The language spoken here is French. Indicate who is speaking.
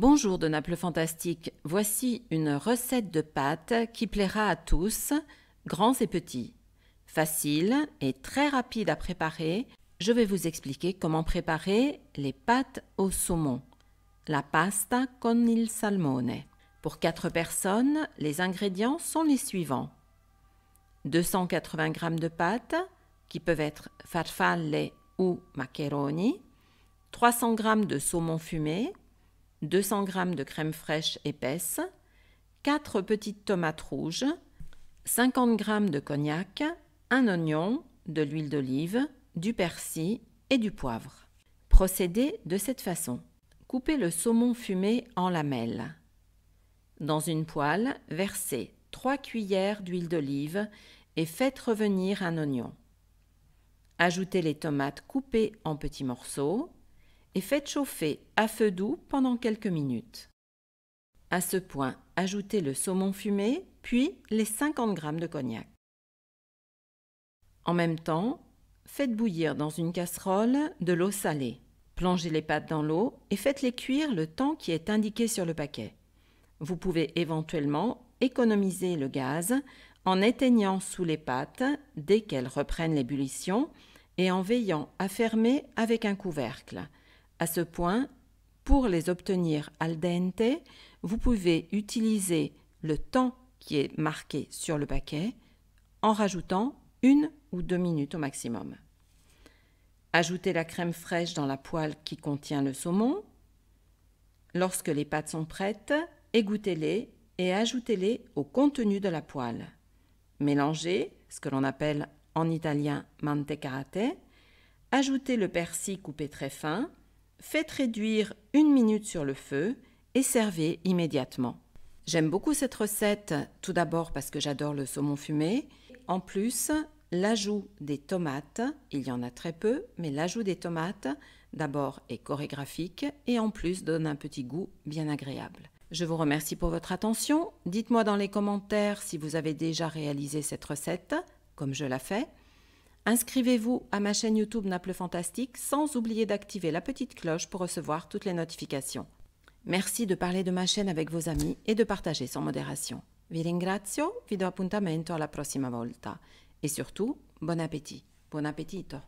Speaker 1: Bonjour de Naples Fantastique, voici une recette de pâtes qui plaira à tous, grands et petits. Facile et très rapide à préparer, je vais vous expliquer comment préparer les pâtes au saumon, la pasta con il salmone. Pour 4 personnes, les ingrédients sont les suivants. 280 g de pâtes, qui peuvent être farfalle ou maccheroni, 300 g de saumon fumé, 200 g de crème fraîche épaisse, 4 petites tomates rouges, 50 g de cognac, un oignon, de l'huile d'olive, du persil et du poivre. Procédez de cette façon. Coupez le saumon fumé en lamelles. Dans une poêle, versez 3 cuillères d'huile d'olive et faites revenir un oignon. Ajoutez les tomates coupées en petits morceaux, et faites chauffer à feu doux pendant quelques minutes. À ce point, ajoutez le saumon fumé, puis les 50 g de cognac. En même temps, faites bouillir dans une casserole de l'eau salée. Plongez les pâtes dans l'eau et faites-les cuire le temps qui est indiqué sur le paquet. Vous pouvez éventuellement économiser le gaz en éteignant sous les pâtes dès qu'elles reprennent l'ébullition et en veillant à fermer avec un couvercle. À ce point, pour les obtenir al dente, vous pouvez utiliser le temps qui est marqué sur le paquet en rajoutant une ou deux minutes au maximum. Ajoutez la crème fraîche dans la poêle qui contient le saumon. Lorsque les pâtes sont prêtes, égouttez-les et ajoutez-les au contenu de la poêle. Mélangez, ce que l'on appelle en italien mantecarate. Ajoutez le persil coupé très fin, Faites réduire une minute sur le feu et servez immédiatement. J'aime beaucoup cette recette, tout d'abord parce que j'adore le saumon fumé. En plus, l'ajout des tomates, il y en a très peu, mais l'ajout des tomates, d'abord, est chorégraphique et en plus donne un petit goût bien agréable. Je vous remercie pour votre attention. Dites-moi dans les commentaires si vous avez déjà réalisé cette recette, comme je la fais. Inscrivez-vous à ma chaîne YouTube Naples Fantastique sans oublier d'activer la petite cloche pour recevoir toutes les notifications. Merci de parler de ma chaîne avec vos amis et de partager sans modération. Vi ringrazio, vi do appuntamento alla prossima volta. Et surtout, bon appétit. Bon appetito.